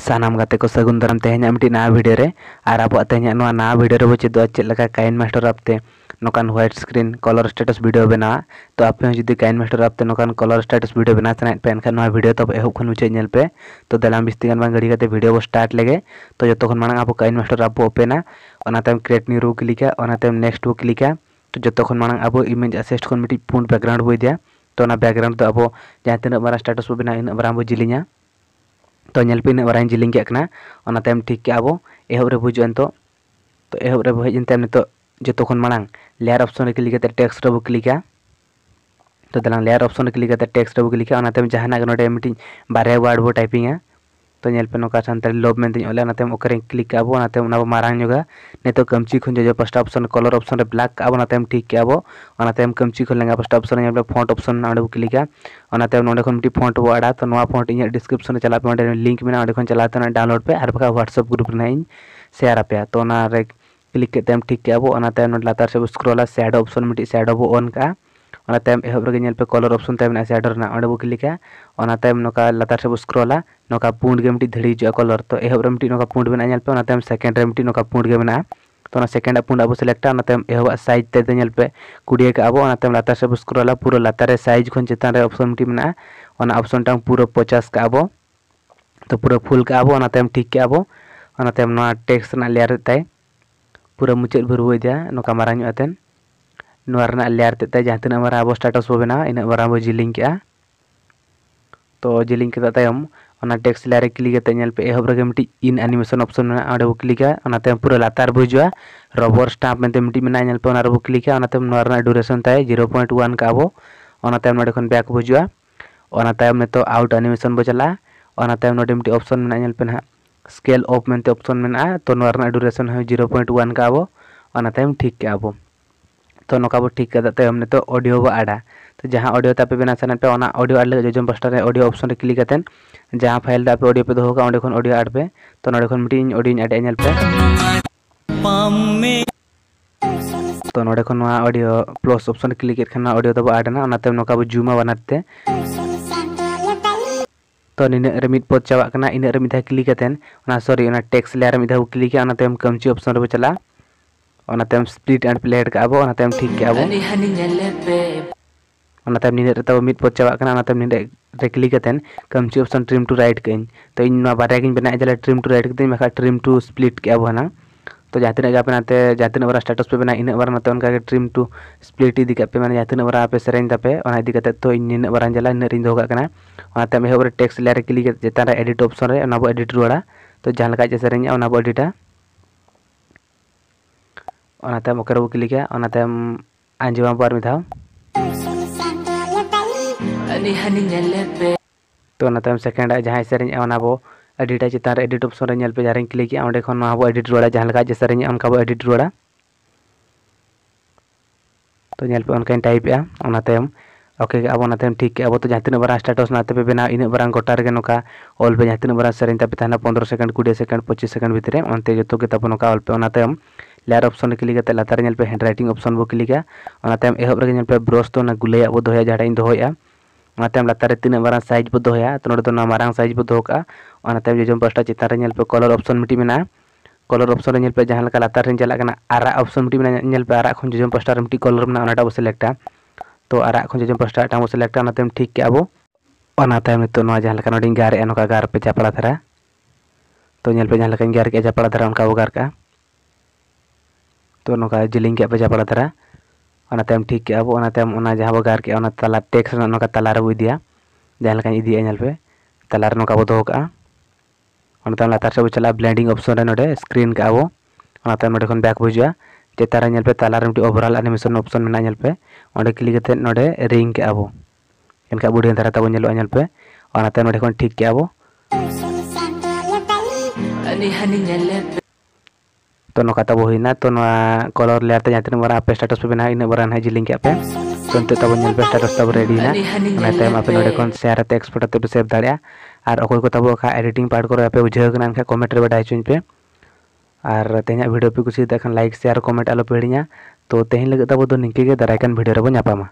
सानाम गाते को सगुन दाराम तेहना मिट्टी भिडियो और अब ना नया भिडियो रे चेदा चलका कैन मास्टर आपते नोकान white screen colour status video बना तो आपे जुदी काइन मास्टर आपते नोकान कलर स्टेटस भिडियो बना सना पे एनखान भिडियो तब एहब खन मुचे तो दलाम बिस्ती गान करते भिडियो बो स्टार्ट लगे तो जो खन मांग आप काइन मास्टर आप ओपेना क्रिएट न्यू रो क्लिका ओनातेम नेक्स्ट वो क्लिका तो जो खन मांग आप इमेज असिस्ट खन मिट्टी पुन बैकग्राउंड हो तो बैकग्राउंड अब जहाँ तीन बारा स्टेटस बो बना इन बारा जिलिया तो नेपिन वाई जिलिंगे अनातेम ठीक के अब एहब रे बुजुन तो तो हजन तेम नित जो मांग लेयर ऑप्शन क्लिक टेक्स्ट रे बो क्लिका तो दिलांग लेयर ऑप्शन क्लिक टेक्स्ट रे बो क्लिका अनातेम ना बारे वार्ड बो टाइपिंग है तो पे नौका सानते लोब में ओले नाते क्लिक अब नाते मारांग जोगा नितो कमची खन जो फर्स्ट ऑप्शन कलर ऑप्शन रे ब्लैक अब नाते ठीक के कमची खन लेंगे फर्स्ट ऑप्शन रे फॉन्ट ऑप्शन क्लिका नाते नोडे मिटी बो आड़ा तो नवा इन डिस्क्रिप्शन रे चला पे लिंक में ओडे खन चलाते डाउनलोड पे आर बका व्हाट्सएप ग्रुप रे इन शेयर आपे तो ना रे क्लिक के ठीक के अब नाते लातार से स्क्रॉल सैड ऑप्शन मिटी सैड अब ऑन का कलर अपशन तमें शेडर अंबो क्लिका लातार से स्क्रोला ना पुंड गेम धड़ी हजार कलर तो एह ना पुंड मेपे सेकेंड में ना पुंड गेम तो सेकेंड पुंड अब सिलेक्टा एह सज तेलपे कूड़ी के अब लातार से स्क्रोला पूरा लातारे सज चितान अपशन मेना अपशन टांग पूरा पचास का अब तो पूरा फुल का अब ठीक के अब टेक्स लेयर पूरा मुचाद भरबोदा ना मारा आते जहाँ तीन आबो स्टाटस बोबे इन बार बो जिलिंग के तो जिलिंग के तम टेक्स लारे क्लिकपे एहबे मिट्टी इन एनिमेशन ऑप्शन में अंत बो क्लिका पूरा लातार बो हजा रबर स्टाम्प मिट्टी में बो क्लिकातम डूरेशन थे जीरो पॉइंट वन काबोम ना बैक बो हजाम नित आउट एनिमेशन बो चलाम मिट्टी ऑप्शन में ना स्केल ऑफ मे ऑप्शन में तो डूरेशन जीरो पॉइंट वन काबोम ठीक के अबो तो नौका ठीक कर तो हमने ऑडियो बो आडा तो जहाँ ऑडियो तो आप बना सकते हैं ऑडियो आड लगे जो पोस्टर ऑडियो ऑप्शन क्लिक करते हैं जहाँ फाइल आप ऑडियो पे दोगा वे ऑडियो आड पे तो ना मिट्टी ऑडियो आड एल पे तो, तो ना ऑडियो प्लस ऑप्शन क्लिक खाना ऑडियो तो आडना बो जूमा बनाते तो नीन पद चावना इन दौ क्लिक सरी टेक्स लेयर में दौ क्लिक कमची ऑप्शन रे चला ᱚᱱᱟᱛᱮᱢ ᱥᱯᱞᱤᱴ ᱮᱱᱰ ᱯᱞᱮ ᱦᱮᱰ ᱠᱟᱜᱼᱟ ᱵᱚ ᱚᱱᱟᱛᱮᱢ ᱴᱷᱤᱠ ᱠᱮᱜᱼᱟ ᱵᱚ ᱚᱱᱟᱛᱮ ᱱᱤᱱᱟᱹᱜ ᱨᱮ ᱛᱟᱵᱚ ᱢᱤᱫ ᱯᱚᱫ ᱪᱟᱵᱟᱜ ᱠᱟᱱᱟ ᱚᱱᱟᱛᱮ ᱱᱤᱱᱟᱹᱜ ᱨᱮ ᱠᱞᱤᱠ ᱠᱟᱛᱮᱫ ᱠᱟᱹᱢᱪᱤ ᱚᱯᱥᱚᱱ ᱴᱨᱤᱢ ᱴᱩ ᱨᱟᱭᱤᱴ ᱠᱟᱹᱧ ᱛᱚ ᱤᱧ ᱱᱚᱣᱟ ᱵᱟᱨᱭᱟ ᱜᱤᱧ ᱵᱮᱱᱟᱣ ᱡᱟᱞᱮ ट्रिम टू राइट कदम बाखा ट्रिम टू स्प्लिट के अब ना तो जहाँ तीन पे नाते जहाँ तीन बार स्टेटस पे बना इन बार नाते उनका ट्रिम टू स्प्लिट इदी पे मैं जहाँ तीन बार पे सेरें तापे इदी तो इन बार जला इन इन दोहते एहब टेक्स लेयर क्लिक चितान एडिट ऑप्शन रे एडिट रुआड़ा तो जहाँ लगा सेरें एडिटा ᱚᱱᱟ ᱛᱟᱭᱚᱢ ᱚᱠᱟᱨᱮ ᱵᱚ ᱠᱞᱤᱠᱟ ᱚᱱᱟ ᱛᱟᱭᱚم ᱟᱸᱡᱚᱢᱟ ᱵᱟᱨ ᱢᱤᱫ ᱫᱷᱟᱣ ᱛᱚ ᱚᱱᱟ ᱛᱟᱭᱚम चितान एडिट ऑप्शन पे तो जहाँ क्लिक अंडे एडिट रुआ जहाँ जे सेरें बो एडिट रुआ तो पे उनकान टाइपे तम ओके अब ठीक अब तो जहाँ तीन बारा स्टाटस पे बना इन बारा गोटा रे नौका ऑल पे जहाँ तीन बारा सेरें पंद्रह सेकेंड कुड़ी सेकेंड पच्चीस सेकेंड भितर जो तपन लेयर ऑप्शन क्लिक लातारे पे हैंड रईटिंग ऑप्शन बो क्लिकातेम एहबे ब्रश तो गुलाय बो दो जहाँ दोहेम लातारे तीना मारा सैज बो दोहे तो ना मारा सैज बो दोकम जजम पास्टा चितान पे कलर ऑप्शन मिट्टी मे कलर ऑप्शन रेल पे जहाँ लातारे चलना आरा ऑप्शन मिट्टी मेल पे आरा जजम पास्टा मिट्टी कलर में बो सिलेक्टा तो आरा जजम पास्टा बो सिलेक्टा ठीक के अब गारे नौका गारे चापड़ा धारा तो पे जहाँ गारे चापड़ा धारा उनका बो गारा ᱛᱚ ᱱᱚᱝᱠᱟ ᱡᱮᱞᱮᱧ ᱠᱮᱫ ᱯᱮ ᱡᱟᱯᱲᱟ ᱛᱟᱨᱟ ᱚᱱᱟ ᱛᱟᱭᱚᱢ ᱴᱷᱤᱠ ᱠᱮᱫᱼᱟ ᱵᱚ ᱚᱱᱟ ᱛᱟᱭᱚᱢ ᱚᱱᱟ ᱡᱟᱦᱟᱸ ᱵᱚ ᱜᱟᱨ ᱠᱮᱫᱼᱟ ᱚᱱᱟ ᱛᱟᱞᱟ ᱴᱮᱠᱥ ᱨᱮᱱᱟᱜ ᱱᱚᱝᱠᱟ ᱛᱟᱞᱟ ᱨᱮᱵᱚ ᱤᱫᱤᱭᱟ ᱡᱟᱦᱟᱸ ᱞᱮᱠᱟᱧ ᱤᱫᱤᱭᱟ ᱧᱮᱞ ᱯᱮ ᱛᱟᱞᱟᱨᱮ ᱱᱚᱝᱠᱟ ᱵᱚ ᱫᱚᱦᱚ ᱠᱟᱜᱼᱟ ᱚᱱᱟ ᱛᱟᱭᱚᱢ ᱞᱟᱛᱟᱨ ᱥᱮᱫ ᱵᱚ ᱪᱟᱞᱟᱜᱼᱟ ᱵᱞᱮᱱᱰᱤᱝ ᱚᱯᱥᱚᱱ ᱨᱮ ᱱᱚᱰᱮ ᱥᱠᱨᱤᱱ ᱠᱟᱜᱼᱟ ᱵᱚ ᱚᱱᱟ ᱛᱟᱭᱚᱢ ᱱᱚᱰᱮ ᱠᱷᱚᱱ ᱵᱮᱠ ᱵᱚ ᱦᱤᱡᱩᱜᱼᱟ ᱪᱮᱛᱟᱱ ᱨᱮ ᱧᱮᱞ ᱯᱮ ᱛᱟᱞᱟᱨᱮ ᱢᱤᱫᱴᱤᱡ ᱳᱵᱷᱟᱨᱚᱞ ᱮᱱᱤᱢᱮᱥᱚᱱ ᱚᱯᱥᱚᱱ ᱢᱮᱱᱟᱜᱼᱟ ᱧᱮᱞ ᱯᱮ ᱚᱸᱰᱮ ᱠᱞᱤᱠ ᱠᱟᱛᱮᱫ ᱱᱚᱰᱮ ᱨᱤᱝ ᱠᱮᱜᱼᱟ ᱵᱚ ᱮᱱᱠᱷᱟᱱ ᱵᱩᱰᱷᱤ ᱫᱷᱟᱨᱟ ᱛᱟᱵᱚ ᱧᱮᱞᱚᱜᱼᱟ ᱧᱮᱞ ᱯᱮ ᱚᱱᱟ ᱛᱟᱭᱚᱢ ᱱᱚᱰᱮ ᱠᱷᱚᱱ ᱴᱷᱤᱠ ᱠᱮᱜᱼᱟ ᱵᱚ ᱛᱚ ᱱᱚᱝᱠᱟ ᱛᱟᱵᱚ ᱦᱩᱭᱱᱟ ᱛᱚ ᱱᱚᱣᱟ ᱠᱚᱞᱚᱨ ᱞᱮᱭᱟᱨ ᱛᱮ ᱡᱟᱦᱟᱸ ᱛᱤᱱᱟᱹᱜ ᱢᱟᱨᱟᱝ ᱟᱯᱮ ᱥᱴᱮᱴᱟᱥ ᱯᱮ ᱵᱮᱱᱟᱣ ᱤᱱᱟᱹᱜ ᱢᱟᱨᱟᱝ ᱦᱟᱸᱜ ᱡᱤᱞᱤᱝ ᱠᱮᱫ ᱯᱮ ᱛᱚ ᱱᱤᱛᱚᱜ ᱛᱟᱵᱚ ᱧᱮᱞ ᱯᱮ ᱥᱴᱮᱴᱟᱥ ᱛᱟᱵᱚ ᱨᱮᱰᱤᱭᱮᱱᱟ ᱚᱱᱟ ᱛᱟᱭᱚᱢ ᱟᱯᱮ ᱱᱚᱰᱮ ᱠᱷᱚᱱ ᱥᱮᱭᱟᱨ ᱠᱟᱛᱮ ᱮᱠᱥᱯᱳᱨᱴ ᱠᱟᱛᱮ ᱯᱮ ᱥᱮᱵᱷ ᱫᱟᱲᱮᱭᱟᱜᱼᱟ ᱟᱨ ᱚᱠᱚᱭ ᱠᱚ ᱛᱟᱵᱚ ᱠᱷᱟᱱ ᱮᱰᱤᱴᱤᱝ ᱯᱟᱨᱴ ᱠᱚᱨᱮ ᱟᱯᱮ ᱵᱩᱡᱷᱟᱹᱣ ᱠᱟᱱᱟ ᱮᱱᱠᱷᱟᱱ ᱠᱚᱢᱮᱱᱴ ᱨᱮ ᱵᱟᱰᱟᱭ ᱦᱚᱪᱚᱧ ᱯᱮ ᱟᱨ ᱛᱮᱦᱮᱧᱟᱜ ᱵᱷᱤᱰᱤᱭᱳ ᱯᱮ ᱠᱩᱥᱤᱭᱟᱜ ᱠᱷᱟᱱ ᱞᱟᱭᱤᱠ ᱥᱮᱭᱟᱨ ᱠᱚᱢᱮᱱᱴ ᱟᱞᱚᱯᱮ ᱦᱤᱲᱤᱧᱟ ᱛᱚ ᱛᱮᱦᱮᱧ ᱞᱟᱹᱜᱤᱫ ᱛᱟᱵᱚ ᱫᱚ ᱱᱤᱝᱠᱟᱹ ᱜᱮ ᱫᱟᱨᱟᱭ ᱠᱟᱱ ᱵᱷᱤᱰᱤᱭᱳ ᱨᱮᱵᱚ ᱧᱟᱯᱟᱢᱟ